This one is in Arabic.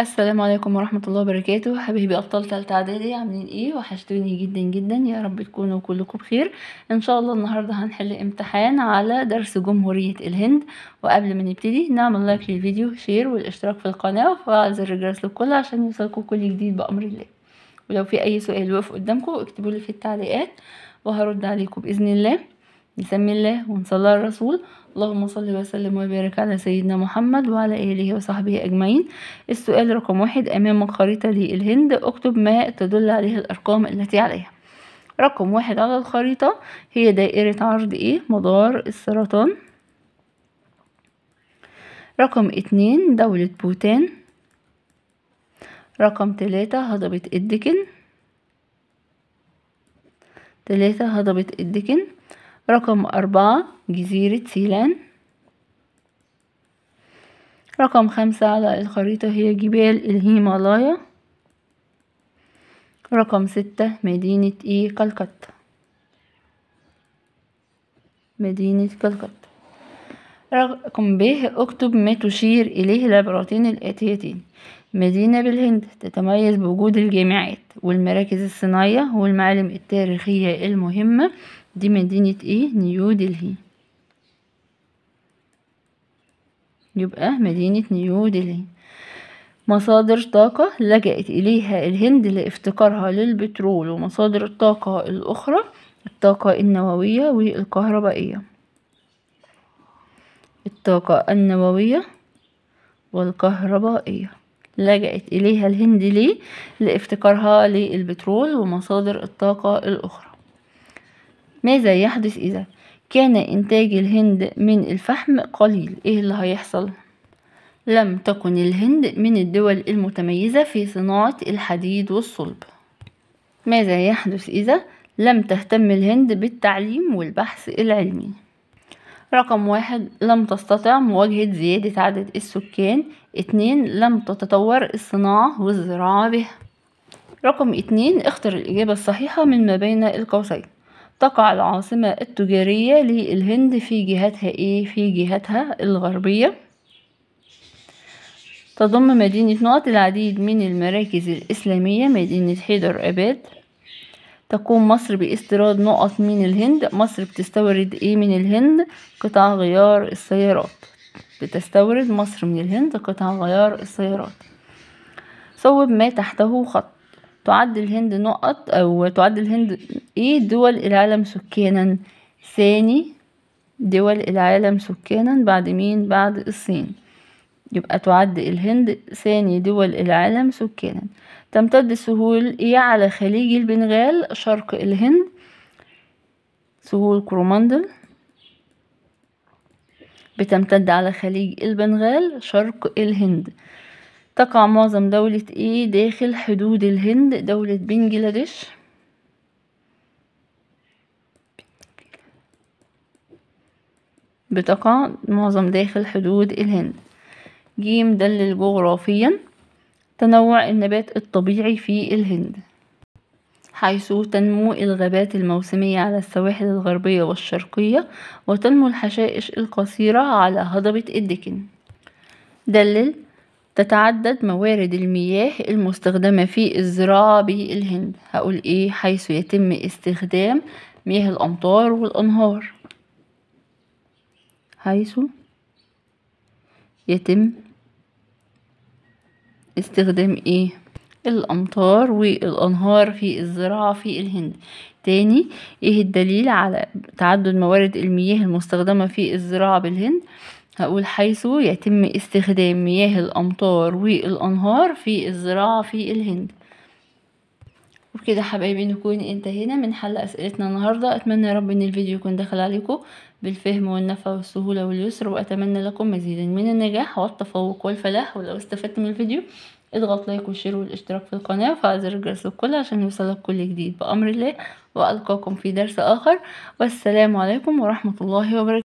السلام عليكم ورحمة الله وبركاته حبيبي أبطال تالتة إعدادي عاملين إيه وحشتوني جدا جدا يا رب تكونوا كلكم بخير إن شاء الله النهاردة هنحل امتحان على درس جمهورية الهند وقبل ما نبتدي نعمل لايك للفيديو شير والاشتراك في القناة وفعل زر الجرس للكل عشان يوصلكم كل جديد بأمر الله ولو في أي سؤال وقف قدامكم اكتبولي في التعليقات وهرد عليكم بإذن الله بسم الله ونصلي الرسول اللهم صل وسلم وبارك على سيدنا محمد وعلى آله وصحبه أجمعين السؤال رقم واحد امام خريطة للهند اكتب ما تدل عليه الأرقام التي عليها رقم واحد على الخريطة هي دائرة عرض إيه مدار السرطان رقم اتنين دولة بوتان رقم تلاتة هضبة الدكن تلاتة هضبة الدكن رقم أربعة جزيرة سيلان رقم خمسة على الخريطة هي جبال الهيمالايا رقم ستة مدينة إيه كالكتا مدينة كالكتا رقم ب اكتب ما تشير إليه العبارتين الآتيتين مدينة بالهند تتميز بوجود الجامعات والمراكز الصناعية والمعالم التاريخية المهمة دي مدينة ايه نيو دلهي يبقى مدينة نيو دلهي مصادر طاقة لجأت إليها الهند لافتقارها للبترول ومصادر الطاقة الأخرى الطاقة النووية والكهربائية الطاقة النووية والكهربائية لجأت إليها الهند ليه؟ لافتقارها للبترول ومصادر الطاقة الأخرى ماذا يحدث إذا كان إنتاج الهند من الفحم قليل إيه اللي هيحصل؟ لم تكن الهند من الدول المتميزة في صناعة الحديد والصلب ماذا يحدث إذا لم تهتم الهند بالتعليم والبحث العلمي؟ رقم واحد لم تستطع مواجهة زيادة عدد السكان اتنين لم تتطور الصناعة والزراعة به رقم اتنين اختر الإجابة الصحيحة من ما بين القوسين تقع العاصمة التجارية للهند في جهتها ايه في جهتها الغربية تضم مدينة نقط العديد من المراكز الإسلامية مدينة حيدر أباد تقوم مصر باستيراد نقط من الهند مصر بتستورد ايه من الهند قطع غيار السيارات بتستورد مصر من الهند قطع غيار السيارات صوب ما تحته خط تعد الهند نقط أو تعد الهند إيه دول العالم سكانا ثاني دول العالم سكانا بعد مين بعد الصين يبقى تعد الهند ثاني دول العالم سكانا تمتد سهول إيه على خليج البنغال شرق الهند سهول كرومندل بتمتد على خليج البنغال شرق الهند تقع معظم دولة ايه داخل حدود الهند دولة بنجلاديش بتقع معظم داخل حدود الهند جيم دلل جغرافيا تنوع النبات الطبيعي في الهند حيث تنمو الغابات الموسمية على السواحل الغربية والشرقية وتنمو الحشائش القصيرة على هضبة الدكن دلل تتعدد موارد المياه المستخدمة في الزراعة بالهند هقول ايه حيث يتم استخدام مياه الأمطار والأنهار حيث يتم استخدام ايه الأمطار والأنهار في الزراعة في الهند تاني ايه الدليل على تعدد موارد المياه المستخدمة في الزراعة بالهند هقول حيث يتم استخدام مياه الأمطار والأنهار في الزراعة في الهند وبكده حبايبي نكون انتهينا من حل أسئلتنا النهاردة أتمنى يا رب أن الفيديو يكون دخل عليكم بالفهم والنفع والسهولة واليسر وأتمنى لكم مزيدا من النجاح والتفوق والفلاح ولو استفدت من الفيديو اضغط لايك وشير والاشتراك في القناة وفعل زر الجرس الكل عشان يوصلك كل جديد بأمر الله وألقاكم في درس آخر والسلام عليكم ورحمة الله وبركاته